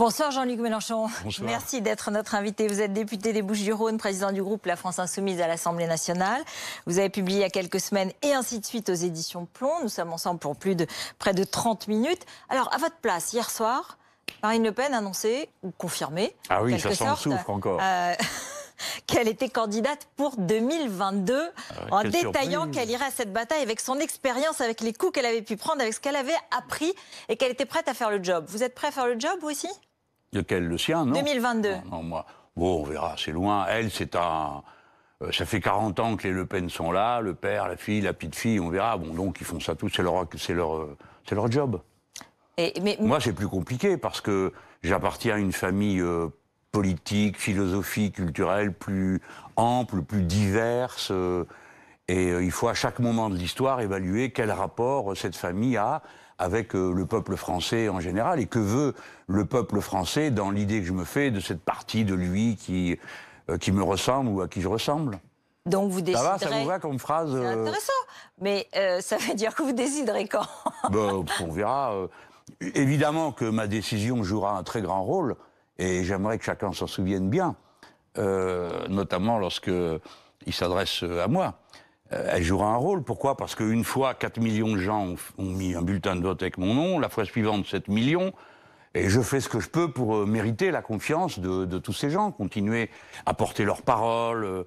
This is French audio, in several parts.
Bonsoir Jean-Luc Mélenchon. Merci d'être notre invité. Vous êtes député des Bouches-du-Rhône, président du groupe La France Insoumise à l'Assemblée nationale. Vous avez publié il y a quelques semaines et ainsi de suite aux éditions Plomb. Nous sommes ensemble pour plus de près de 30 minutes. Alors à votre place, hier soir, Marine Le Pen annoncée ou confirmée. Ah oui, euh, qu'elle était candidate pour 2022 ah en détaillant qu'elle irait à cette bataille avec son expérience, avec les coups qu'elle avait pu prendre, avec ce qu'elle avait appris et qu'elle était prête à faire le job. Vous êtes prêt à faire le job, vous aussi Lequel Le sien, non 2022. Bon, on verra, c'est loin. Elle, c'est un. Euh, ça fait 40 ans que les Le Pen sont là, le père, la fille, la petite fille, on verra. Bon, donc ils font ça tous, c'est leur, leur, euh, leur job. mais... Moi, c'est plus compliqué parce que j'appartiens à une famille euh, politique, philosophique, culturelle plus ample, plus diverse. et il faut à chaque moment de l'histoire évaluer quel rapport cette famille a avec euh, le peuple français en général et que veut le peuple français dans l'idée que je me fais de cette partie de lui qui, euh, qui me ressemble ou à qui je ressemble. Donc vous déciderez. Ça va, ça vous va comme phrase C'est euh, intéressant, mais ça veut dire que vous déciderez quand On verra. Évidemment que ma décision jouera un très grand rôle, et j'aimerais que chacun s'en souvienne bien, notamment lorsque il s'adresse à moi. Euh, elle jouera un rôle. Pourquoi Parce qu'une fois, 4 millions de gens ont, mis un bulletin de vote avec mon nom, la fois suivante, 7 millions. Et je fais ce que je peux pour euh, mériter la confiance de, tous ces gens, continuer à porter leurs paroles, euh,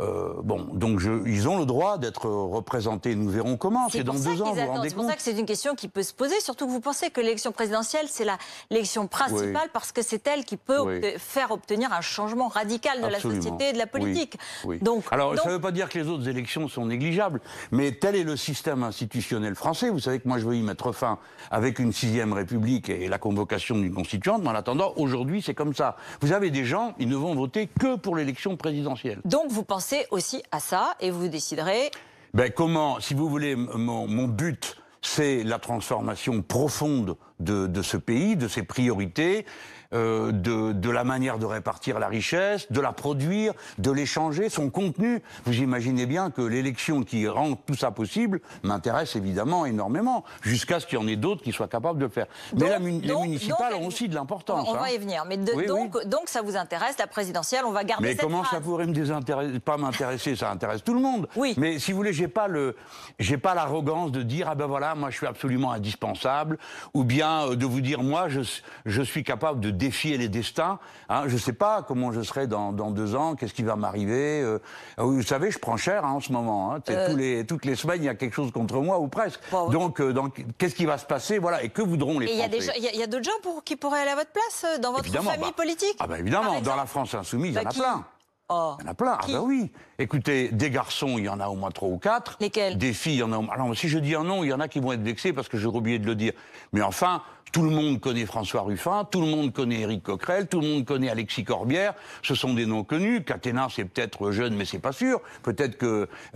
euh, bon, donc ils ont le droit d'être représentés. Nous verrons comment. C'est dans deux ans. C'est pour ça que c'est une question qui peut se poser. Surtout que vous pensez que l'élection présidentielle, c'est l'élection principale parce que c'est elle qui peut faire obtenir un changement radical de la société et de la politique. Donc, Alors, ça ne veut pas dire que les autres élections sont négligeables, mais tel est le système institutionnel français. Vous savez que moi, je veux y mettre fin avec une sixième République et la convocation d'une constituante. Mais en attendant, aujourd'hui, c'est comme ça. Vous avez des gens, ils ne vont voter que pour l'élection présidentielle. Donc, vous pensez pensez aussi à ça et vous déciderez. Ben comment, si vous voulez, mon, but, c'est la transformation profonde de, ce pays, de ses priorités. Euh, de, la manière de répartir la richesse, de la produire, de l'échanger, son contenu. Vous imaginez bien que l'élection qui rend tout ça possible m'intéresse évidemment énormément, jusqu'à ce qu'il y en ait d'autres qui soient capables de le faire. mais les municipales ont aussi de l'importance. On va hein. y venir. Mais donc, ça vous intéresse, la présidentielle, on va garder mais comment ça pourrait me pas m'intéresser Ça intéresse tout le monde. Oui. Mais si vous voulez, j'ai pas le, j'ai pas l'arrogance de dire ah ben voilà, moi je suis absolument indispensable, ou bien euh, de vous dire moi je, je suis capable de filles et les destins. Hein. je ne sais pas comment je serai dans, dans deux ans, qu'est-ce qui va m'arriver. Euh. Ah vous savez, je prends cher hein, en ce moment. Hein. Euh. tous les, toutes les semaines, il y a quelque chose contre moi ou presque. donc, euh, donc qu'est-ce qui va se passer Voilà. Et que voudront les et Français Il y a, d'autres gens qui pourraient aller à votre place dans votre famille bah. politique Ah ben évidemment, dans la France insoumise, il y en bah, a plein. Oh. Il y en a plein, ah ben oui. Écoutez, des garçons, il y en a au moins trois ou quatre. Lesquels Des filles, il y en a. Alors, si je dis un nom, il y en a qui vont être vexés parce que j'ai oublié de le dire. Mais enfin, tout le monde connaît François Ruffin, tout le monde connaît Éric Coquerel, tout le monde connaît Alexis Corbière. Ce sont des noms connus. Catena, c'est peut-être jeune, mais c'est pas sûr. Peut-être qu'il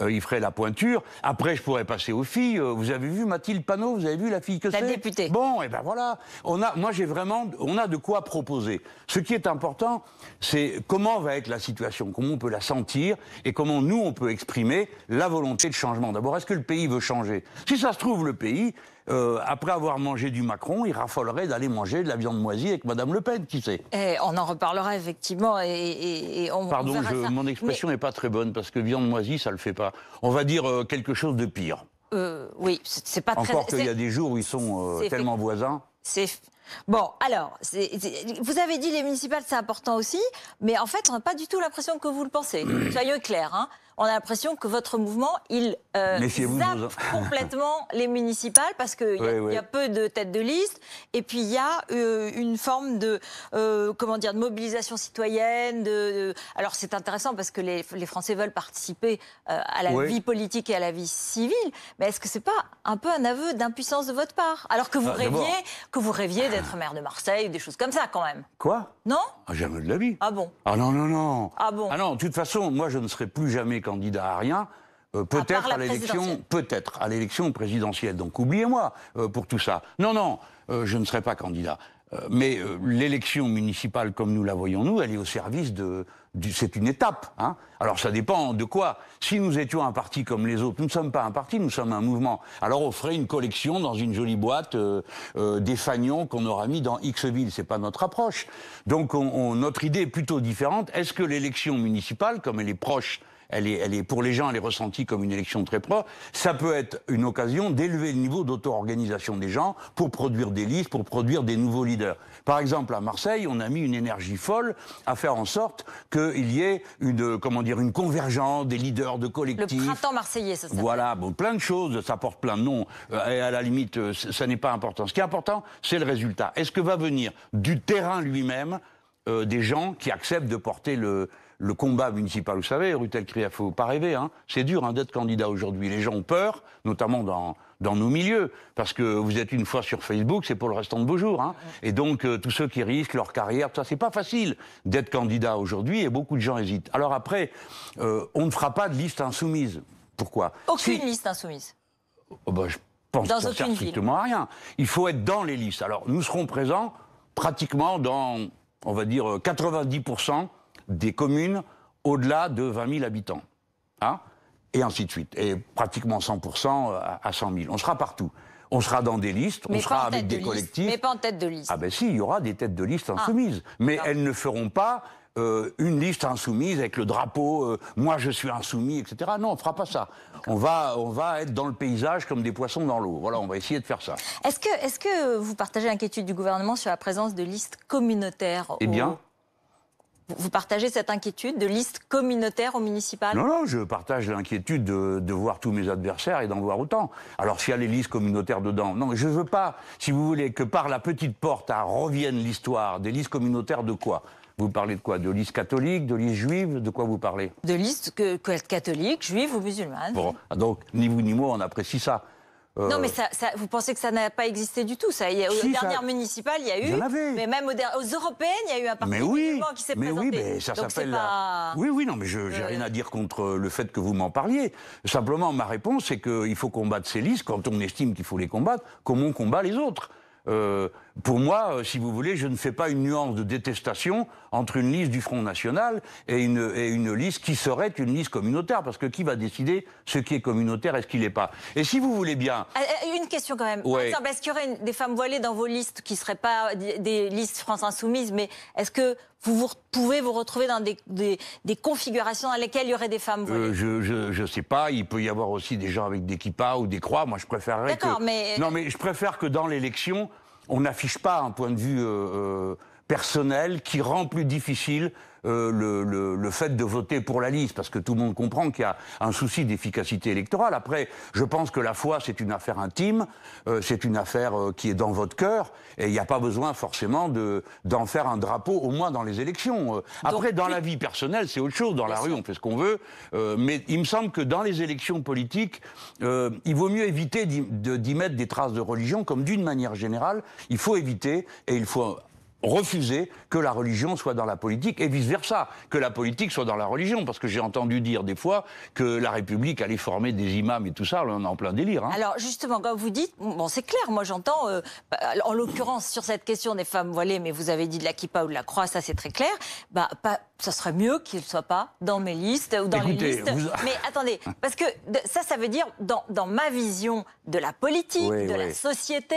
euh, ferait la pointure. Après, je pourrais passer aux filles. Euh, vous avez vu Mathilde Panot Vous avez vu la fille que c'est La députée. Bon, et eh ben voilà. On a, moi, j'ai vraiment, on a de quoi proposer. Ce qui est important, c'est comment va être la situation, comment on peut la sentir et comment nous, on peut exprimer la volonté de changement. D'abord, est-ce que le pays veut changer Si ça se trouve, le pays, euh, après avoir mangé du Macron, il raffolerait d'aller manger de la viande moisie avec Madame Le Pen, qui sait eh, On en reparlera effectivement. Et, on, Pardon, mon expression n'est pas très bonne parce que viande moisie, ça le fait pas. On va dire euh, quelque chose de pire. Euh, oui, c'est pas très. Encore qu'il y a des jours où ils sont euh, tellement voisins. C'est Bon, alors, vous avez dit les municipales, c'est important aussi, mais en fait, on n'a pas du tout l'impression que vous le pensez. Soyez clair, Hein on a l'impression que votre mouvement, il euh, zappe complètement les municipales parce qu'il y, y, a peu de têtes de liste. Et puis il y a euh, une forme de, euh, comment dire, de mobilisation citoyenne. De, Alors c'est intéressant parce que les, les Français veulent participer euh, à la vie politique et à la vie civile. Mais est-ce que c'est pas un peu un aveu d'impuissance de votre part Alors que vous ah, rêviez, que vous rêviez d'être maire de Marseille ou des choses comme ça quand même. Quoi Non ah, Jamais de la vie. Ah bon Ah non, non, non. Ah bon Ah non, de toute façon, moi je ne serai plus jamais candidat à rien. Euh, peut-être à, l'élection, peut-être à l'élection présidentielle. Donc oubliez-moi euh, pour tout ça. Non, non, euh, je ne serai pas candidat. mais l'élection municipale, comme nous la voyons nous, elle est au service de. c'est une étape. Hein. Alors ça dépend de quoi. Si nous étions un parti comme les autres, nous ne sommes pas un parti, nous sommes un mouvement. Alors on ferait une collection dans une jolie boîte des fagnons qu'on aura mis dans X ville. C'est pas notre approche. Donc notre idée est plutôt différente. Est-ce que l'élection municipale, comme elle est proche elle est, elle est, pour les gens, elle est ressentie comme une élection très propre. Ça peut être une occasion d'élever le niveau d'auto-organisation des gens pour produire des listes, pour produire des nouveaux leaders. Par exemple, à Marseille, on a mis une énergie folle à faire en sorte qu'il y ait une, comment dire, une convergence des leaders de collectifs. Le printemps marseillais, ça Voilà, bon, plein de choses, ça porte plein de noms. Euh, et à la limite, euh, ça n'est pas important. Ce qui est important, c'est le résultat. Est-ce que va venir du terrain lui-même euh, des gens qui acceptent de porter le, le combat municipal, vous savez, Rutel il faut pas rêver, hein, c'est dur hein, d'être candidat aujourd'hui. Les gens ont peur, notamment dans, dans nos milieux, parce que vous êtes une fois sur Facebook, c'est pour le restant de vos jours. Hein. Et donc, euh, tous ceux qui risquent leur carrière, ça, c'est pas facile d'être candidat aujourd'hui, et beaucoup de gens hésitent. Alors après, euh, on ne fera pas de liste insoumise. Pourquoi Aucune liste insoumise. Oh, bah, je pense que ça strictement à rien. Il faut être dans les listes. Alors, nous serons présents pratiquement dans, on va dire, 90% euh, des communes au-delà de 20 000 habitants. Hein et ainsi de suite. Et pratiquement 100% euh, à 100 000. On sera partout. On sera dans des listes, mais on sera avec des collectifs. Mais pas en tête de liste. Ah ben si, il y aura des têtes de liste ah. insoumises. Mais ah. elles ne feront pas euh, une liste insoumise avec le drapeau euh, moi je suis insoumis, etc. Non, on ne fera pas ça. On va, on va être dans le paysage comme des poissons dans l'eau. Voilà, on va essayer de faire ça. Est-ce que, est que vous partagez l'inquiétude du gouvernement sur la présence de listes communautaires eh bien, vous partagez cette inquiétude de liste communautaire au municipal Non, non, je partage l'inquiétude de, voir tous mes adversaires et d'en voir autant. Alors s'il y a les listes communautaires dedans, non, je ne veux pas, si vous voulez, que par la petite porte à hein, revienne l'histoire des listes communautaires de quoi vous parlez de quoi De listes catholiques, de listes juives De quoi vous parlez De listes que, juives ou musulmanes. — Bon, donc, ni vous ni moi, on apprécie ça. Non, euh, mais ça, vous pensez que ça n'a pas existé du tout ça, y Aux dernières municipales, il y a eu. mais même aux, européennes, il y a eu un parti qui s'est mais Oui, mais ça s'appelle. Pas... Oui, oui, non, mais je n'ai euh. rien à dire contre euh, le fait que vous m'en parliez. Simplement, ma réponse, c'est qu'il faut combattre ces listes quand on estime qu'il faut les combattre, comme on combat les autres pour moi, euh, si vous voulez, je ne fais pas une nuance de détestation entre une liste du Front National et une, une liste qui serait une liste communautaire, parce que qui va décider ce qui est communautaire et ce qui l'est pas Et si vous voulez bien... Ah, ah, une question quand même. Ouais. Est-ce qu'il y aurait des femmes voilées dans vos listes qui ne seraient pas des listes France Insoumise, mais est-ce que vous, vous, pouvez vous retrouver dans des, configurations dans lesquelles il y aurait des femmes euh, voilées Je ne sais pas. Il peut y avoir aussi des gens avec des kippas ou des croix. Moi, je préférerais que... mais... Euh, non, mais je préfère que dans l'élection on n'affiche pas un point de vue euh, euh, personnel qui rend plus difficile euh, le, fait de voter pour la liste, parce que tout le monde comprend qu'il y a un souci d'efficacité électorale. Après, je pense que la foi, c'est une affaire intime, euh, c'est une affaire euh, qui est dans votre cœur, et il n'y a pas besoin forcément d'en faire un drapeau, au moins dans les élections. après, dans la vie personnelle, c'est autre chose. Dans la rue, on fait ce qu'on veut, mais il me semble que dans les élections politiques, il vaut mieux éviter d'y mettre des traces de religion, comme d'une manière générale, il faut éviter, et il faut refuser que la religion soit dans la politique et vice-versa, que la politique soit dans la religion, parce que j'ai entendu dire des fois que la République allait former des imams et tout ça, on est en plein délire. Hein. Alors justement, quand vous dites, bon c'est clair, moi j'entends, euh, bah, en l'occurrence sur cette question des femmes voilées, mais vous avez dit de la kippa ou de la croix, ça c'est très clair, bah ça serait mieux qu'il ne soit pas dans mes listes ou dans les listes. Mais attendez, parce que ça, ça veut dire dans, dans ma vision de la politique, de la société,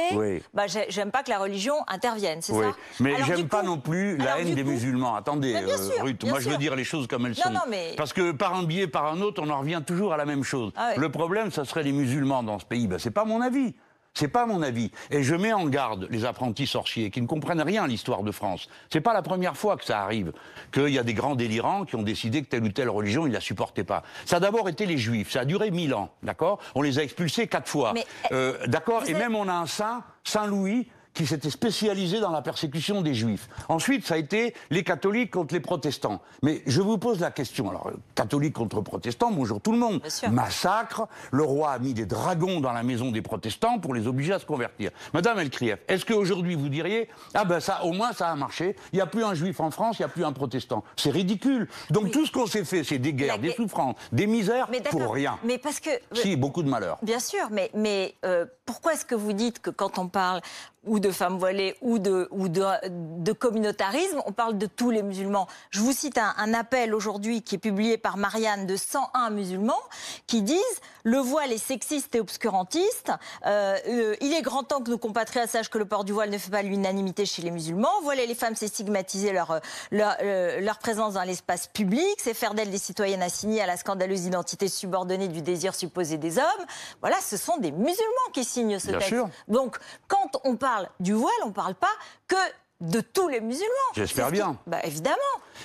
bah j'aime pas que la religion intervienne, c'est ça et j'aime pas non plus la haine des musulmans. Attendez, euh, Ruth, moi je veux dire les choses comme elles sont. Parce que par un biais, par un autre, on en revient toujours à la même chose. Ah Le problème, ça serait les musulmans dans ce pays. Ben, c'est pas mon avis. C'est pas mon avis. Et je mets en garde les apprentis sorciers qui ne comprennent rien à l'histoire de France. C'est pas la première fois que ça arrive, qu'il y a des grands délirants qui ont décidé que telle ou telle religion, ils la supportaient pas. Ça a d'abord été les juifs. Ça a duré mille ans. D'accord? On les a expulsés quatre fois. Euh, d'accord? Et même on a un saint, Saint Louis, qui s'était spécialisé dans la persécution des juifs. Ensuite, ça a été les catholiques contre les protestants. Mais je vous pose la question, alors, catholiques contre protestants, bonjour tout le monde. Massacre, le roi a mis des dragons dans la maison des protestants pour les obliger à se convertir. Madame Elkrief, est-ce qu'aujourd'hui vous diriez, ah ben ça, au moins ça a marché, il n'y a plus un juif en France, il n'y a plus un protestant C'est ridicule. Donc tout ce qu'on s'est fait, c'est des guerres, des souffrances, des misères, pour rien. Mais parce que... Euh, si, beaucoup de malheur. Bien sûr, mais, mais euh, pourquoi est-ce que vous dites que quand on parle ou de femmes voilées ou de, ou de, communautarisme, on parle de tous les musulmans. Je vous cite un, appel aujourd'hui qui est publié par Marianne de 101 musulmans qui disent le voile est sexiste et obscurantiste. Euh, euh, il est grand temps que nos compatriotes sachent que le port du voile ne fait pas l'unanimité chez les musulmans. Voiler les femmes, c'est stigmatiser leur, leur, euh, présence dans l'espace public, c'est faire d'elles des citoyennes assignées à la scandaleuse identité subordonnée du désir supposé des hommes. Voilà, ce sont des musulmans qui signent ce Bien texte. Sûr. Donc, quand on parle du voile, on ne parle pas que de tous les musulmans. J'espère bien. Bah, évidemment.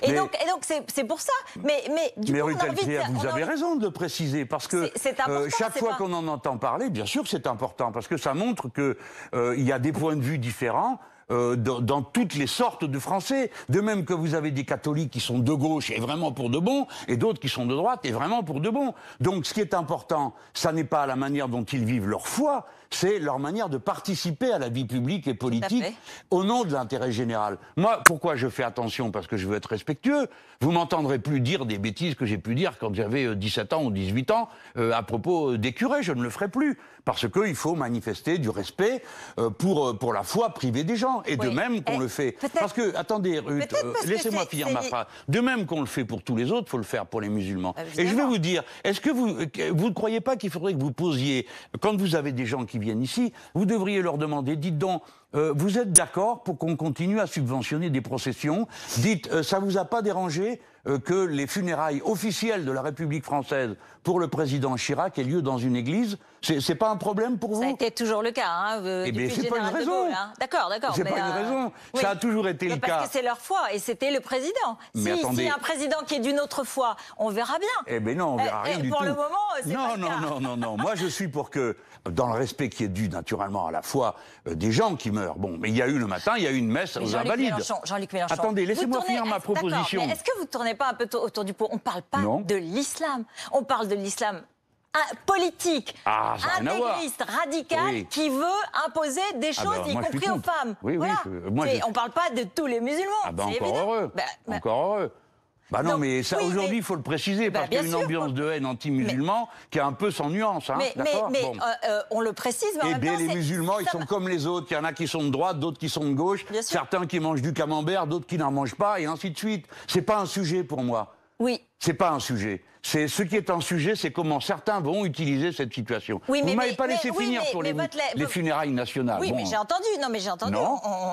Et donc, c'est, pour ça. Mais, mais du on vous avez raison de préciser parce que euh, chaque fois qu'on en entend parler, bien sûr, que c'est important parce que ça montre que euh, il y a des points de vue différents. Euh, dans, toutes les sortes de Français. De même que vous avez des catholiques qui sont de gauche et vraiment pour de bon, et d'autres qui sont de droite et vraiment pour de bon. Donc ce qui est important, ça n'est pas la manière dont ils vivent leur foi, c'est leur manière de participer à la vie publique et politique au nom de l'intérêt général. Moi, pourquoi je fais attention Parce que je veux être respectueux. Vous m'entendrez plus dire des bêtises que j'ai pu dire quand j'avais 17 euh, ans ou 18 ans euh, à propos euh, des curés. Je ne le ferai plus. Parce qu'il faut manifester du respect pour, pour la foi privée des gens. Et de même qu'on eh, le fait. Parce que, attendez, Ruth, laissez-moi finir ma phrase. De même qu'on le fait pour tous les autres, il faut le faire pour les musulmans. Bah, et je vais vous dire, est-ce que vous, vous ne croyez pas qu'il faudrait que vous posiez, quand vous avez des gens qui ici, vous devriez leur demander, dites donc, euh, vous êtes d'accord pour qu'on continue à subventionner des processions Dites, euh, ça vous a pas dérangé euh, que les funérailles officielles de la République française pour le président Chirac aient lieu dans une église. C'est pas un problème pour vous Ça a été toujours le cas. Hein, euh, eh bien, c'est pas une raison. Hein. D'accord, d'accord. C'est pas une euh, raison. Ça a toujours été le cas. Parce que c'est leur foi et c'était le président. Mais si, attendez... si, un président qui est d'une autre foi, on verra bien. Eh bien non, on verra eh, rien eh, du pour tout. Pour le moment, c'est non, non, non, non, non. Moi, je suis pour que, dans le respect qui est dû naturellement à la foi des gens qui meurent. Bon, mais il y a eu le matin, il y a eu une messe ça aux invalide. Jean-Luc Mélenchon. Attendez, laissez-moi finir ma proposition. Est-ce que vous tournez pas un peu autour du pot. On parle pas de l'islam. On parle de l'islam ah, politique, ah, intégriste, radical, qui veut imposer des ah, choses, ben, y compris aux femmes. voilà. On ne parle pas de tous les musulmans. Ben, heureux. Ben, encore heureux. Bah non, mais ça aujourd'hui, il faut le préciser, bah, parce qu'il y a une ambiance de haine anti-musulman qui est un peu sans nuance. Hein, mais, euh, euh, on le précise, mais eh les musulmans, ils sont comme les autres. Il y en a qui sont de droite, d'autres qui sont de gauche, certains qui mangent du camembert, d'autres qui n'en mangent pas, et ainsi de suite. C'est pas un sujet pour moi. Oui. C'est pas un sujet. C'est ce qui est un sujet, c'est comment certains vont utiliser cette situation. Oui, mais, m'avez pas laissé finir sur les, les, funérailles nationales. Oui, mais j'ai entendu. Non, mais j'ai entendu.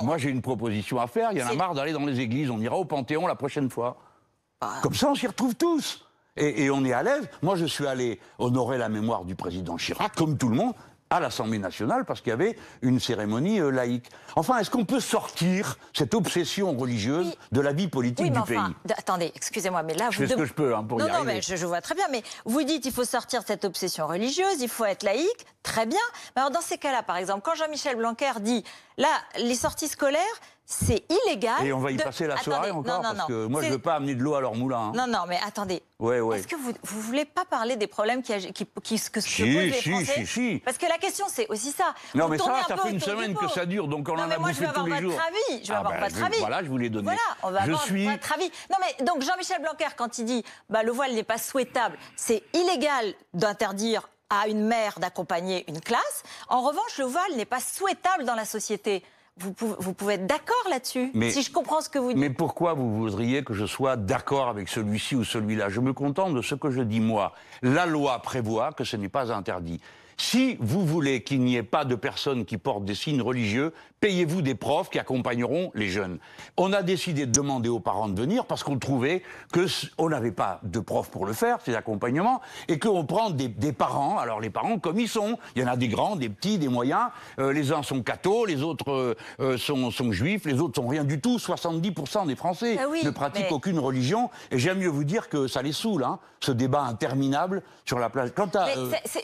Moi, j'ai une proposition à faire. Il y en a marre d'aller dans les églises. On ira au Panthéon la prochaine fois. Comme ça, on s'y retrouve tous. Et, on est à l'aise. Moi, je suis allé honorer la mémoire du président Chirac, comme tout le monde, à l'Assemblée nationale, parce qu'il y avait une cérémonie euh, laïque. Enfin, est-ce qu'on peut sortir cette obsession religieuse de la vie politique oui, mais du enfin, pays Attendez, excusez-moi, mais là, je vous... fais ce que je peux hein, pour y arriver. — non, mais je, vois très bien. Mais vous dites, qu'il faut sortir cette obsession religieuse, il faut être laïque, très bien. Mais alors, dans ces cas-là, par exemple, quand Jean-Michel Blanquer dit, là, les sorties scolaires, c'est illégal. Et on va y passer la soirée encore, parce que moi, je ne veux pas amener de l'eau à leur moulin. Hein. Non, non, mais attendez. Ouais, ouais. Est-ce que vous ne voulez pas parler des problèmes qui, qui, que se posent les si, Français si, Parce que la question, c'est aussi ça. Non, mais ça, ça fait une semaine que ça dure, donc on en a moi, tous les jours. moi, Je vais ah avoir votre ben, votre je, avis. Voilà, je vous l'ai donné. Voilà, on va je avoir suis... votre avis. Non, mais donc Jean-Michel Blanquer, quand il dit bah, le voile n'est pas souhaitable, c'est illégal d'interdire à une mère d'accompagner une classe. En revanche, le voile n'est pas souhaitable dans la société. Vous pouvez, être d'accord là-dessus, si je comprends ce que vous dites. Mais pourquoi vous voudriez que je sois d'accord avec celui-ci ou celui-là Je me contente de ce que je dis moi. La loi prévoit que ce n'est pas interdit. Si vous voulez qu'il n'y ait pas de personnes qui portent des signes religieux, payez-vous des profs qui accompagneront les jeunes. On a décidé de demander aux parents de venir parce qu'on trouvait qu'on n'avait pas de profs pour le faire, ces accompagnements, et qu'on prend des, parents, alors les parents comme ils sont. Il y en a des grands, des petits, des moyens. Euh, les uns sont cathos, les autres euh, euh, sont, juifs, les autres sont rien du tout. 70% des Français ah ne pratiquent aucune religion. Et j'aime mieux vous dire que ça les saoule, hein, ce débat interminable sur la place. Quant à,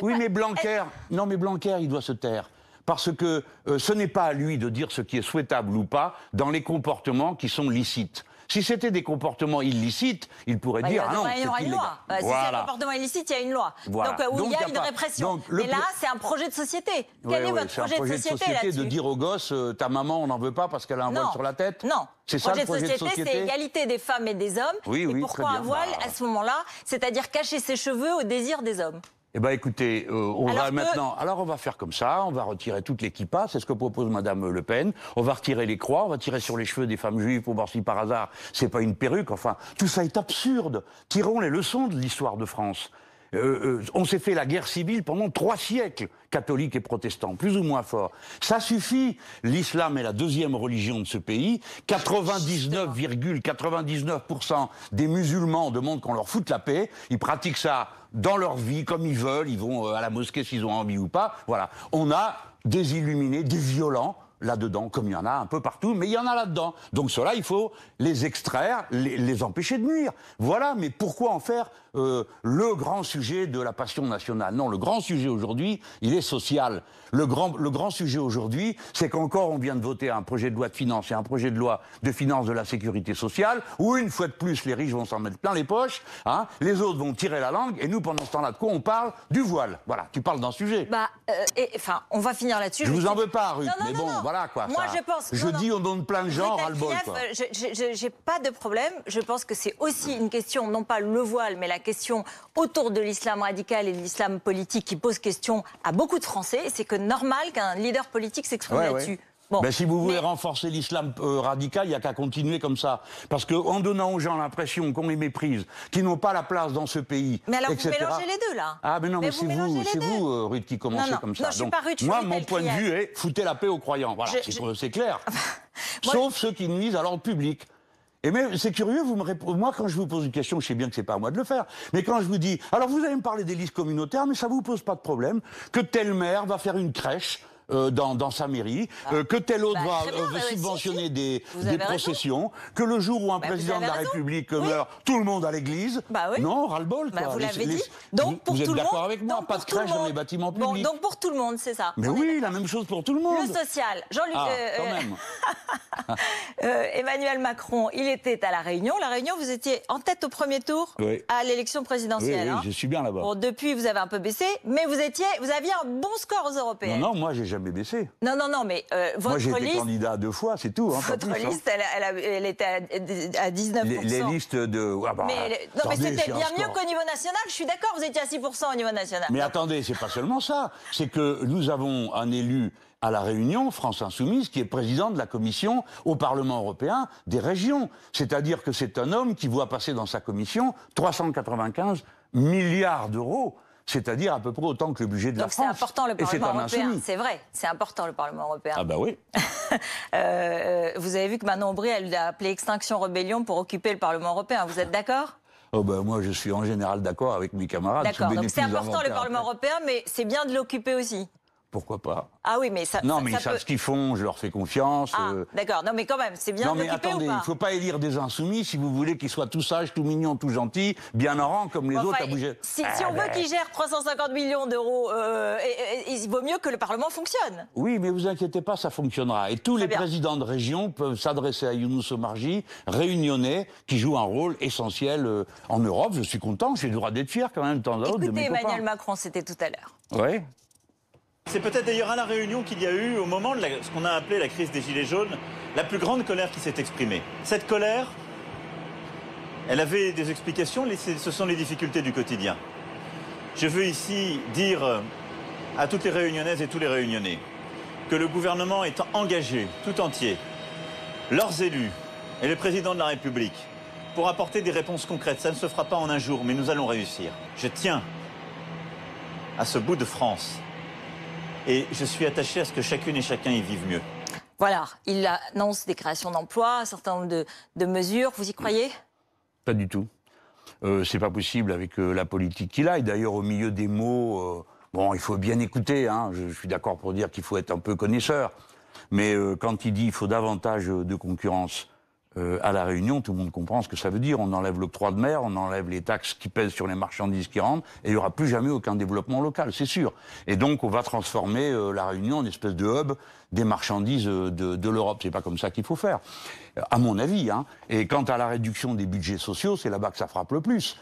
oui, mais Blanquer, non, mais Blanquer, il doit se taire. Parce que euh, ce n'est pas à lui de dire ce qui est souhaitable ou pas dans les comportements qui sont licites. Si c'était des comportements illicites, il pourrait dire bah, non. Il y aura une loi. Si c'est un comportement illicite, il y a une loi. Donc, euh, il y a, une répression. Et là, c'est un projet de société. Quel est votre projet, de société, de, de dire aux gosses, euh, ta maman, on n'en veut pas parce qu'elle a un voile sur la tête Non. C'est ça le projet de société, c'est l'égalité des femmes et des hommes. Oui, et pourquoi un voile bah. à ce moment-là C'est-à-dire cacher ses cheveux au désir des hommes. Eh bien, écoutez, euh, on va maintenant. Alors, on va faire comme ça. On va retirer toute l'équipage. C'est ce que propose Madame Le Pen. On va retirer les croix. On va tirer sur les cheveux des femmes juives pour voir si par hasard c'est pas une perruque. Enfin, tout ça est absurde. Tirons les leçons de l'histoire de France. Euh, euh, on s'est fait la guerre civile pendant trois siècles, catholiques et protestants, plus ou moins forts. Ça suffit. L'islam est la deuxième religion de ce pays. 99,99% des musulmans demandent qu'on leur foute la paix. Ils pratiquent ça dans leur vie, comme ils veulent. Ils vont euh, à la mosquée s'ils ont envie ou pas. Voilà. On a des illuminés, des violents là-dedans, comme il y en a un peu partout, mais il y en a là-dedans. Donc cela, il faut les extraire, les, empêcher de nuire. Voilà, mais pourquoi en faire euh, le grand sujet de la passion nationale Non, le grand sujet aujourd'hui, il est social. Le grand, le grand sujet aujourd'hui, c'est qu'encore on vient de voter un projet de loi de finances et un projet de loi de finances de la sécurité sociale, où une fois de plus, les riches vont s'en mettre plein les poches, hein, les autres vont tirer la langue, et nous, pendant ce temps-là, de quoi on parle Du voile. Voilà, tu parles d'un sujet. Bah, euh, enfin, on va finir là-dessus. Je vous en veux pas, Ruth, mais bon... Moi, je pense. Je dis on donne nom de plein de gens, J'ai pas de problème. Je pense que c'est aussi une question, non pas le voile, mais la question autour de l'islam radical et de l'islam politique qui pose question à beaucoup de Français. C'est que normal qu'un leader politique s'exprime là-dessus. — Mais ben, si vous voulez renforcer l'islam euh, radical, il n'y a qu'à continuer comme ça. Parce qu'en donnant aux gens l'impression qu'on les méprise, qu'ils n'ont pas la place dans ce pays. Mais alors vous mélangez les deux là. Ah mais non, mais, c'est vous, c'est vous, euh, Ruth, qui commencez comme ça. moi, mon point de vue est foutez la paix aux croyants. Voilà, c'est clair. Sauf ceux qui nuisent à l'ordre public. Et mais c'est curieux, vous me Moi, quand je vous pose une question, je sais bien que c'est pas à moi de le faire. Mais quand je vous dis, alors vous allez me parler des listes communautaires, mais ça vous pose pas de problème que telle maire va faire une crèche euh, dans, sa mairie, ah. euh, que tel autre bah, va euh, bah subventionner des, processions, que le jour où un bah, président de la République meurt, tout le monde à l'église. Non, ras-le-bol. vous l'avez dit. Donc, pour vous êtes d'accord avec moi Pas de crèche dans les bâtiments publics. donc pour tout le monde, c'est ça. Mais oui, la même chose pour tout le monde. Le social. Jean-Luc. Ah, Emmanuel Macron, il était à La Réunion. La Réunion, vous étiez en tête au premier tour à l'élection présidentielle. Oui, hein. je suis bien là-bas. depuis, vous avez un peu baissé, mais vous étiez, vous aviez un bon score aux Européens. Non, non, moi, j'ai non, non, non, mais votre euh, Moi, j'ai candidat deux fois, c'est tout. Hein, votre hein. liste, elle, était à, 19%. Les, listes de... Ah bah, mais, non, mais c'était bien mieux qu'au niveau national, je suis d'accord, vous étiez à 6% au niveau national. Mais attendez, c'est pas seulement ça. C'est que nous avons un élu à la Réunion, France Insoumise, qui est président de la commission au Parlement européen des régions. C'est-à-dire que c'est un homme qui voit passer dans sa commission 395 milliards d'euros c'est-à-dire à peu près autant que le budget de la France. Donc c'est important le Parlement européen, c'est vrai, c'est important le Parlement européen. Ah ben oui. Euh, euh, vous avez vu que Manon Aubry, elle a appelé Extinction Rébellion pour occuper le Parlement européen, vous êtes d'accord Oh ben moi, je suis en général d'accord avec mes camarades. D'accord, donc c'est important le Parlement européen, mais c'est bien de l'occuper aussi. Pourquoi pas Ah oui, mais ça. Non, mais ça ils savent ce qu'ils font, je leur fais confiance. Ah, euh. d'accord. Non, mais quand même, c'est bien. Non, mais attendez, il ne faut pas élire des insoumis si vous voulez qu'ils soient tout sages, tout mignons, tout gentils, bien rang comme les autres à bouger. Si, si eh on veut ben. qu'ils gèrent 350 millions d'euros, euh, et, il vaut mieux que le Parlement fonctionne. Oui, mais vous inquiétez pas, ça fonctionnera. Et tous les présidents de région peuvent s'adresser à Younous Omarji, réunionnais, qui joue un rôle essentiel euh, en Europe. Je suis content, j'ai le droit d'être fier quand même de temps à autre. Écoutez, Emmanuel Macron, c'était tout à l'heure. Oui. C'est peut-être d'ailleurs à la réunion qu'il y a eu, au moment de ce qu'on a appelé la crise des Gilets jaunes, la plus grande colère qui s'est exprimée. Cette colère, elle avait des explications, ce sont les difficultés du quotidien. Je veux ici dire euh, à toutes les réunionnaises et tous les réunionnais que le gouvernement est engagé tout entier, leurs élus et le président de la République, pour apporter des réponses concrètes. Ça ne se fera pas en un jour, mais nous allons réussir. Je tiens à ce bout de France et je suis attaché à ce que chacune et chacun y vive mieux. Voilà, il annonce des créations d'emplois, un certain nombre de, mesures. Vous y croyez Pas du tout. Euh, c'est pas possible avec euh, la politique qu'il a. Et d'ailleurs, au milieu des mots, euh, bon, il faut bien écouter. Hein. Je, je, suis d'accord pour dire qu'il faut être un peu connaisseur. Mais quand il dit qu'il faut davantage de concurrence, euh, à La Réunion, tout le monde comprend ce que ça veut dire. On enlève le l'octroi de mer, on enlève les taxes qui pèsent sur les marchandises qui rentrent, et il n'y aura plus jamais aucun développement local, c'est sûr. Et donc, on va transformer euh, La Réunion en espèce de hub des marchandises euh, de, l'Europe. l'Europe. C'est pas comme ça qu'il faut faire, à mon avis. Hein. Et quant à la réduction des budgets sociaux, c'est là-bas que ça frappe le plus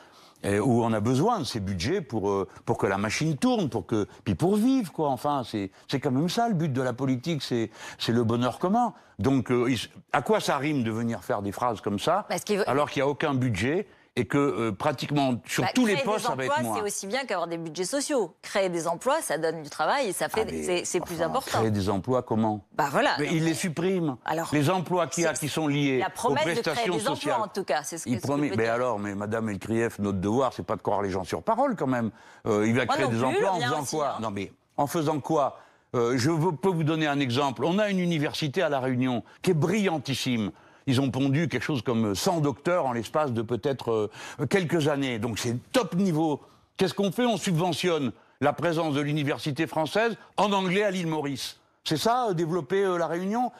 où on a besoin de ces budgets euh, pour, que la machine tourne, pour que, puis pour vivre, quoi. Enfin, c'est quand même ça le but de la politique, c'est le bonheur commun. Donc, euh, à quoi ça rime de venir faire des phrases comme ça, alors qu'il n'y a aucun budget et que euh, pratiquement sur bah, tous les postes, ça C'est aussi bien qu'avoir des budgets sociaux. Créer des emplois, ça donne du travail et ça fait, ah, c'est plus important. Créer des emplois, comment Bah voilà. Mais il les supprime. Alors, les emplois qu'il a qui sont liés la promesse de créer des sociales. Emplois, en tout cas, c'est ce que. Il promet. mais alors, mais Madame Elkrief, notre devoir, c'est pas de croire les gens sur parole quand même. Euh, il va créer des emplois en faisant quoi hein. Non mais en faisant quoi euh, je peux vous donner un exemple. On a une université à La Réunion qui est brillantissime. Ils ont pondu quelque chose comme 100 docteurs en l'espace de peut-être euh, quelques années. Donc c'est top niveau. Qu'est-ce qu'on fait On subventionne la présence de l'université française en anglais à l'île Maurice. C'est ça, euh, développer euh, la Réunion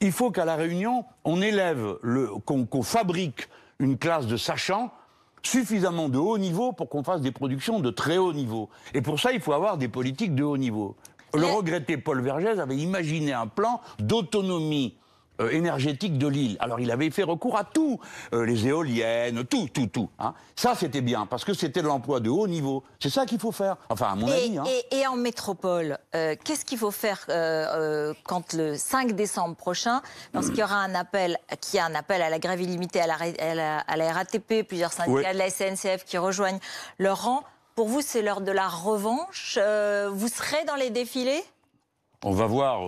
Il faut qu'à la Réunion, on élève, qu'on fabrique une classe de sachants suffisamment de haut niveau pour qu'on fasse des productions de très haut niveau. Et pour ça, il faut avoir des politiques de haut niveau. Le regretté Paul Vergès avait imaginé un plan d'autonomie euh, énergétique de l'île. Alors il avait fait recours à tout, euh, les éoliennes, tout, tout, tout. Hein. Ça c'était bien parce que c'était de l'emploi de haut niveau. C'est ça qu'il faut faire. Enfin à mon et, avis. Hein. Et, en métropole, euh, qu'est-ce qu'il faut faire quand le 5 décembre prochain, lorsqu'il y aura un appel, qui a un appel à la grève illimitée à la, à la, RATP, plusieurs syndicats de la SNCF qui rejoignent leur rang. Pour vous, c'est l'heure de la revanche. vous serez dans les défilés On va voir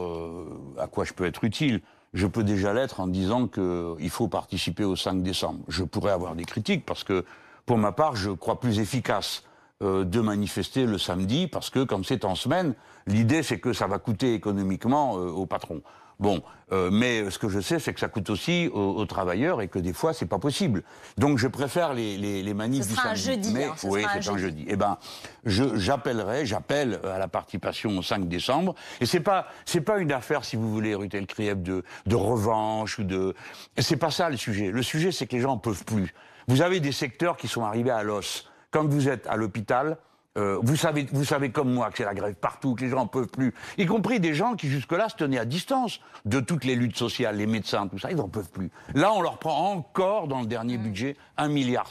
à quoi je peux être utile je peux déjà l'être en disant qu'il faut participer au 5 décembre. Je pourrais avoir des critiques parce que, pour ma part, je crois plus efficace euh, de manifester le samedi parce que, comme c'est en semaine, l'idée c'est que ça va coûter économiquement euh, au patron. Bon, euh, mais ce que je sais, c'est que ça coûte aussi aux, travailleurs et que des fois, c'est pas possible. Donc, je préfère les, les, les manifs ce du sera Un jeudi, hein, oui, c'est un jeudi. Eh ben, j'appellerai, j'appelle euh, à la participation au 5 décembre. Et c'est pas, c'est pas une affaire, si vous voulez, Rutel Krieb, de, revanche ou de. C'est pas ça le sujet. Le sujet, c'est que les gens peuvent plus. Vous avez des secteurs qui sont arrivés à l'os. Quand vous êtes à l'hôpital, euh, vous, savez, vous savez comme moi que c'est la grève partout, que les gens n'en peuvent plus, y compris des gens qui jusque-là se tenaient à distance de toutes les luttes sociales, les médecins, tout ça, ils n'en peuvent plus. Là, on leur prend encore dans le dernier mm. budget 1,7 milliard.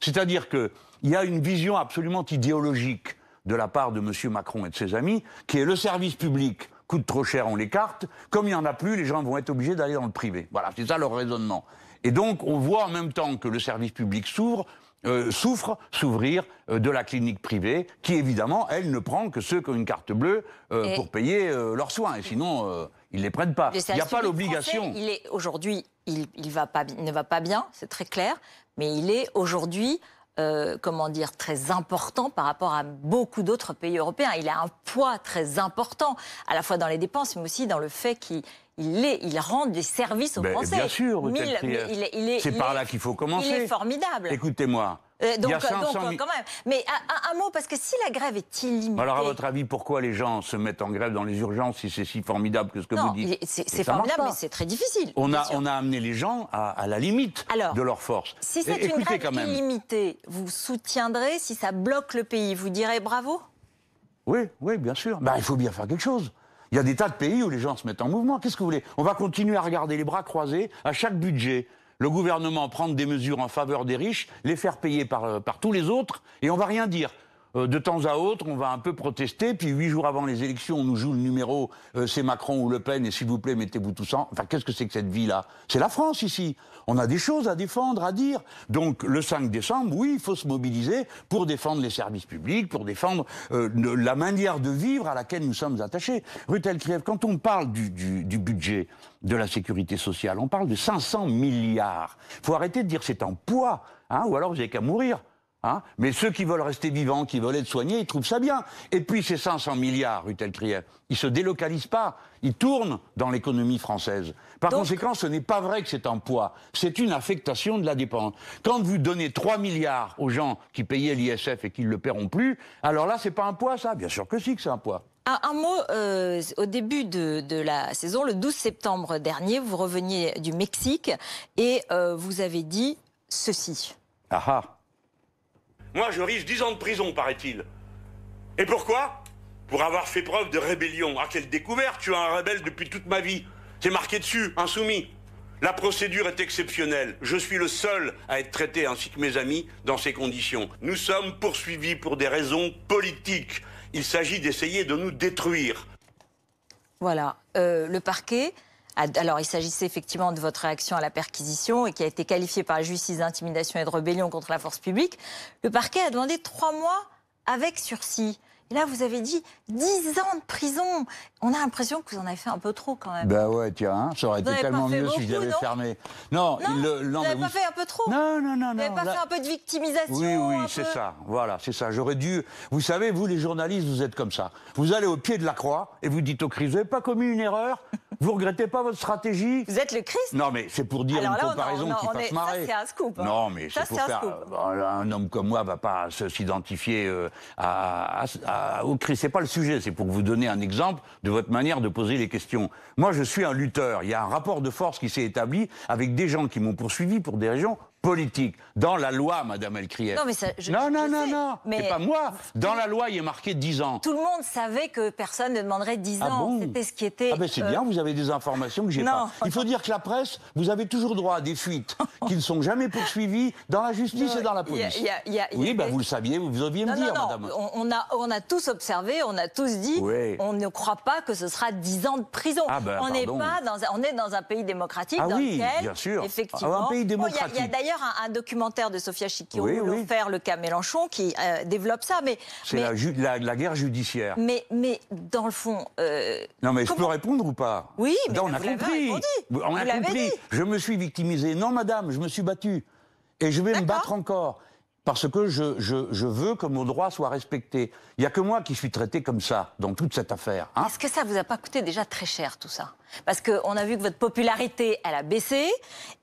C'est-à-dire qu'il y a une vision absolument idéologique de la part de M. Macron et de ses amis, qui est le service public coûte trop cher, on l'écarte. Comme il n'y en a plus, les gens vont être obligés d'aller dans le privé. Voilà, c'est ça leur raisonnement. Et donc, on voit en même temps que le service public s'ouvre, euh, souffrent s'ouvrir euh, de la clinique privée, qui évidemment, elle, ne prend que ceux qui ont une carte bleue euh, pour payer leurs soins. Et sinon, ils ne les prennent pas. Il n'y a pas l'obligation. Aujourd'hui, il, il, va il ne va pas bien, c'est très clair, mais il est aujourd'hui. comment dire, très important par rapport à beaucoup d'autres pays européens. Il a un poids très important, à la fois dans les dépenses, mais aussi dans le fait qu'il il, il rend des services aux ben, Français. Bien sûr, C'est par là qu'il faut commencer. Il est formidable. Écoutez-moi. Euh, donc, 500 euh, donc euh, quand même. Mais un, mot, parce que si la grève est illimitée. Alors, à votre avis, pourquoi les gens se mettent en grève dans les urgences si c'est si formidable que ce que vous dites C'est formidable, mais c'est très difficile. On a, on a amené les gens à, la limite de leur force. Si c'est une grève illimitée, vous soutiendrez, si ça bloque le pays, vous direz bravo Oui, oui, bien sûr. Ben, il faut bien faire quelque chose. Il y a des tas de pays où les gens se mettent en mouvement. Qu'est-ce que vous voulez On va continuer à regarder les bras croisés à chaque budget. Le gouvernement prendre des mesures en faveur des riches, les faire payer par, euh, par tous les autres, et on va rien dire. Euh, de temps à autre, on va un peu protester, puis huit jours avant les élections, on nous joue le numéro, euh, c'est Macron ou Le Pen, et s'il vous plaît, mettez-vous tous en... Enfin, qu'est-ce que c'est que cette vie-là C'est la France, ici. On a des choses à défendre, à dire. Donc, le 5 décembre, oui, il faut se mobiliser pour défendre les services publics, pour défendre euh, la manière de vivre à laquelle nous sommes attachés. Rutel Krief, quand on parle du, budget de la sécurité sociale, on parle de 500 milliards. Il faut arrêter de dire c'est en poids, hein, ou alors vous n'avez qu'à mourir. Hein? Mais ceux qui veulent rester vivants, qui veulent être soignés, ils trouvent ça bien. Et puis ces 500 milliards, eut-elle crié, ils se délocalisent pas, ils tournent dans l'économie française. Par conséquent, ce n'est pas vrai que c'est un poids, c'est une affectation de la dépense. Quand vous donnez 3 milliards aux gens qui payaient l'ISF et qui ne le paieront plus, alors là, c'est pas un poids, ça Bien sûr que si que c'est un poids. Ah, un, mot, euh, au début de, la saison, le 12 septembre dernier, vous reveniez du Mexique et euh, vous avez dit ceci. Ah, ah. Moi, je risque 10 ans de prison, paraît-il. Et pourquoi Pour avoir fait preuve de rébellion. Ah, quelle découverte Tu es un rebelle depuis toute ma vie. C'est marqué dessus, insoumis. La procédure est exceptionnelle. Je suis le seul à être traité, ainsi que mes amis, dans ces conditions. Nous sommes poursuivis pour des raisons politiques. Il s'agit d'essayer de nous détruire. Voilà, euh, le parquet alors, il s'agissait effectivement de votre réaction à la perquisition et qui a été qualifiée par la justice d'intimidation et de rébellion contre la force publique. Le parquet a demandé trois mois avec sursis. Et là, vous avez dit 10 ans de prison. On a l'impression que vous en avez fait un peu trop quand même. Bah ouais, tiens, hein, ça aurait été tellement mieux si vous fermé. Non, vous n'avez pas fait un peu trop. Non, non, non. Vous n'avez pas fait un peu de victimisation. Oui, oui, c'est ça. Voilà, c'est ça. J'aurais dû. Vous savez, vous les journalistes, vous êtes comme ça. Vous allez au pied de la croix et vous dites au Christ, vous n'avez pas commis une erreur. Vous regrettez pas votre stratégie Vous êtes le Christ Non, mais c'est pour dire une comparaison qui passe fasse c'est un scoop. Hein. Non, mais c'est pour faire. Euh, un, homme comme moi va pas s'identifier euh, à ah, — Ce c'est pas le sujet. C'est pour vous donner un exemple de votre manière de poser les questions. Moi, je suis un lutteur. Il y a un rapport de force qui s'est établi avec des gens qui m'ont poursuivi pour des raisons politique. Dans la loi, Madame Elkrieff. Non, mais ça, je, non, non, non, sais, non, pas moi. Dans la loi, il est marqué 10 ans. Tout le monde savait que personne ne demanderait 10 ah ans. Bon C'était ce qui était. Ah ben c'est euh, bien, vous avez des informations que j'ai pas. Il faut dire que la presse, vous avez toujours droit à des fuites qui ne sont jamais poursuivies dans la justice et dans la police. y a, oui, ben vous le saviez, vous deviez me dire, Madame. On, on, a, on a tous observé, on a tous dit, on ne croit pas que ce sera 10 ans de prison. Ah ben, on n'est pas dans, on est dans un pays démocratique ah oui, bien sûr. Ah, effectivement, un pays démocratique un, documentaire de Sofia Chiki oui, oui. faire le cas Mélenchon, qui euh, développe ça. Mais c'est la, guerre judiciaire. Mais, mais dans le fond. Euh, non, mais je peux répondre ou pas Oui, mais on, a compris. on a compris. Je me suis victimisé. Non, madame, je me suis battu Et je vais me battre encore parce que je, veux que mon droit soit respecté. Il n'y a que moi qui suis traité comme ça dans toute cette affaire. Hein. Est-ce que ça vous a pas coûté déjà très cher tout ça Parce qu'on a vu que votre popularité, elle a baissé.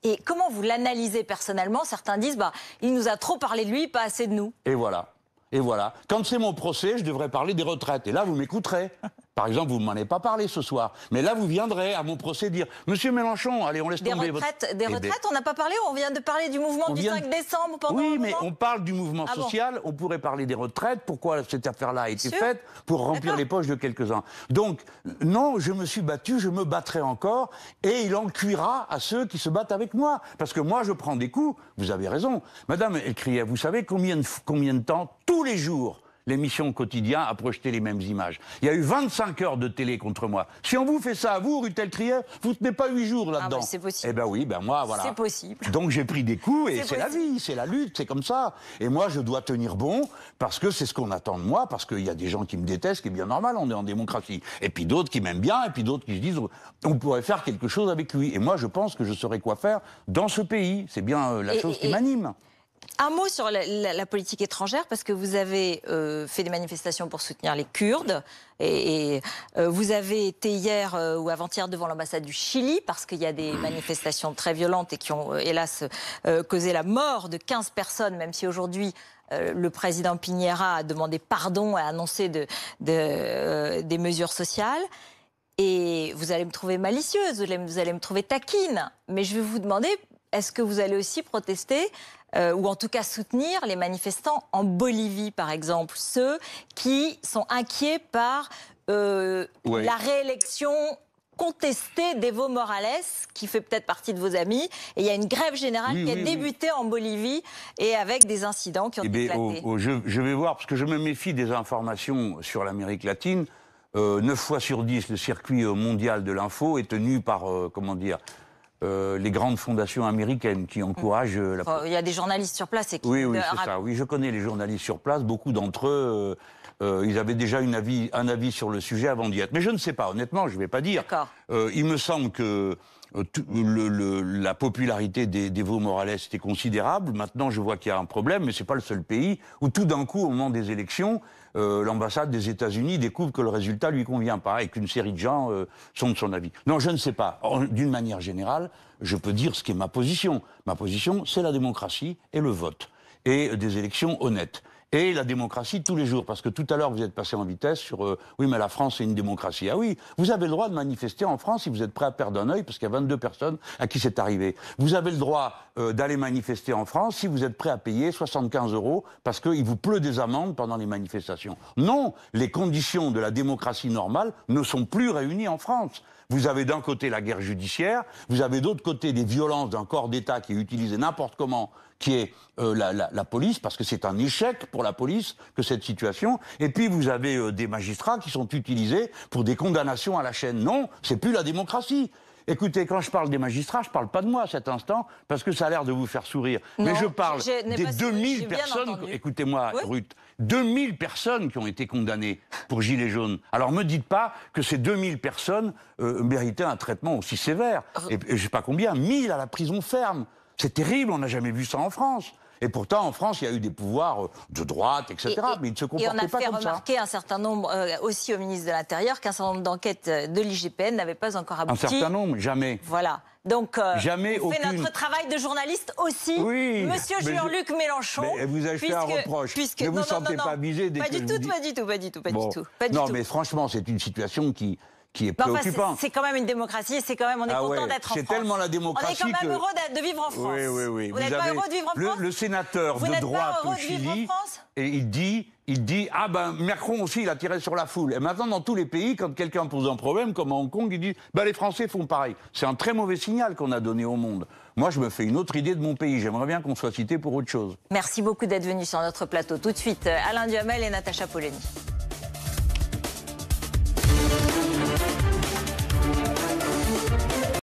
Et comment vous l'analysez personnellement Certains disent, bah, il nous a trop parlé de lui, pas assez de nous. Et voilà. Et voilà. Quand c'est mon procès, je devrais parler des retraites. Et là, vous m'écouterez. Par exemple, vous ne m'en avez pas parlé ce soir. Mais là, vous viendrez à mon procès dire Monsieur Mélenchon, allez, on laisse tomber votre... Des eh ben, retraites, on n'a pas parlé, on vient de parler du mouvement du 5 décembre Oui, mais on parle du mouvement ah social, on pourrait parler des retraites, pourquoi cette affaire-là a été faite, pour remplir les poches de quelques-uns. Donc, non, je me suis battu, je me battrai encore, et il en cuira à ceux qui se battent avec moi. Parce que moi, je prends des coups, vous avez raison. Madame, elle criait Vous savez combien de, combien de temps, tous les jours, l'émission quotidien a projeté les mêmes images. Il y a eu 25 heures de télé contre moi. Si on vous fait ça à vous, Rutel trier vous ne tenez pas 8 jours ah là-dedans. Ah c'est possible. Eh ben oui, ben moi, voilà. C'est possible. Donc j'ai pris des coups et c'est la vie, c'est la lutte, c'est comme ça. Et moi, je dois tenir bon parce que c'est ce qu'on attend de moi, parce qu'il y a des gens qui me détestent, qui est bien normal, on est en démocratie. Et puis d'autres qui m'aiment bien, et puis d'autres qui se disent on pourrait faire quelque chose avec lui. Et moi, je pense que je saurais quoi faire dans ce pays. C'est bien euh, la chose qui m'anime. Un mot sur la, politique étrangère, parce que vous avez euh, fait des manifestations pour soutenir les Kurdes, et, euh, vous avez été hier euh, ou avant-hier devant l'ambassade du Chili, parce qu'il y a des manifestations très violentes et qui ont, hélas, causé la mort de 15 personnes, même si aujourd'hui... le président Piñera a demandé pardon et a annoncé des mesures sociales. Et vous allez me trouver malicieuse, vous allez me trouver taquine. Mais je vais vous demander, est-ce que vous allez aussi protester euh, ou en tout cas soutenir les manifestants en Bolivie, par exemple, ceux qui sont inquiets par euh, la réélection contestée d'Evo Morales, qui fait peut-être partie de vos amis. Et il y a une grève générale qui a débuté en Bolivie et avec des incidents qui ont eh éclaté. Oh, oh, je, vais voir, parce que je me méfie des informations sur l'Amérique latine. 9 euh, fois sur 10, le circuit mondial de l'info est tenu par, comment dire, euh, les grandes fondations américaines qui encouragent euh, Il y a des journalistes sur place et qui... Oui, oui, euh, c'est ça. Oui, je connais les journalistes sur place. Beaucoup d'entre eux, ils avaient déjà un avis sur le sujet avant d'y être. Mais je ne sais pas, honnêtement, je ne vais pas dire. il me semble que la popularité d'Evo Morales était considérable. Maintenant, je vois qu'il y a un problème, mais ce n'est pas le seul pays où tout d'un coup, au moment des élections, euh, l'ambassade des États-Unis découvre que le résultat lui convient pas et qu'une série de gens euh, sont de son avis. Non, je ne sais pas. D'une manière générale, je peux dire ce qui est ma position. Ma position, c'est la démocratie et le vote et des élections honnêtes et la démocratie tous les jours. Parce que tout à l'heure, vous êtes passé en vitesse sur euh, oui, mais la France, est une démocratie. Ah oui, vous avez le droit de manifester en France si vous êtes prêt à perdre un œil, parce qu'il y a 22 personnes à qui c'est arrivé. Vous avez le droit euh, d'aller manifester en France si vous êtes prêt à payer 75 euros parce qu'il vous pleut des amendes pendant les manifestations. Non, les conditions de la démocratie normale ne sont plus réunies en France. Vous avez d'un côté la guerre judiciaire, vous avez d'autre côté des violences d'un corps d'État qui est utilisé n'importe comment qui est euh, la, police, parce que c'est un échec pour la police que cette situation. Et puis vous avez euh, des magistrats qui sont utilisés pour des condamnations à la chaîne. Non, c'est plus la démocratie. Écoutez, quand je parle des magistrats, je parle pas de moi à cet instant, parce que ça a l'air de vous faire sourire. Mais je parle des 2000 personnes, écoutez-moi Ruth, 2000 personnes qui ont été condamnées pour Gilets jaunes. Alors me dites pas que ces 2000 personnes euh, méritaient un traitement aussi sévère. Et, et je sais pas combien, 1000 à la prison ferme. C'est terrible, on n'a jamais vu ça en France. Et pourtant, en France, il y a eu des pouvoirs euh, de droite, etc. mais ils ne se comportaient pas comme ça. Et on a fait remarquer un certain nombre, euh, aussi au ministre de l'Intérieur, qu'un certain nombre d'enquêtes euh, de l'IGPN n'avaient pas encore abouti. Un certain nombre, jamais. Voilà. Donc, jamais on fait notre travail de journaliste aussi. Oui, Monsieur Jean-Luc Mélenchon. Mais vous avez fait un reproche. Puisque... Ne vous sentez pas visé pas du tout, Pas du tout, pas du tout, pas du tout. non, mais franchement, c'est une situation qui, qui est préoccupant. c'est quand même une démocratie, c'est quand même, on est ah content d'être en France. C'est tellement la démocratie. On est quand même heureux de, vivre en France. Oui, oui, oui. Vous, n'êtes pas heureux de vivre en France le, sénateur de droite au Chili, et il dit, il dit Ah ben Macron aussi, il a tiré sur la foule. Et maintenant, dans tous les pays, quand quelqu'un pose un problème, comme à Hong Kong, il dit Ben les Français font pareil. C'est un très mauvais signal qu'on a donné au monde. Moi, je me fais une autre idée de mon pays. J'aimerais bien qu'on soit cité pour autre chose. Merci beaucoup d'être venu sur notre plateau. Tout de suite, euh, Alain Duhamel et Natacha Polony.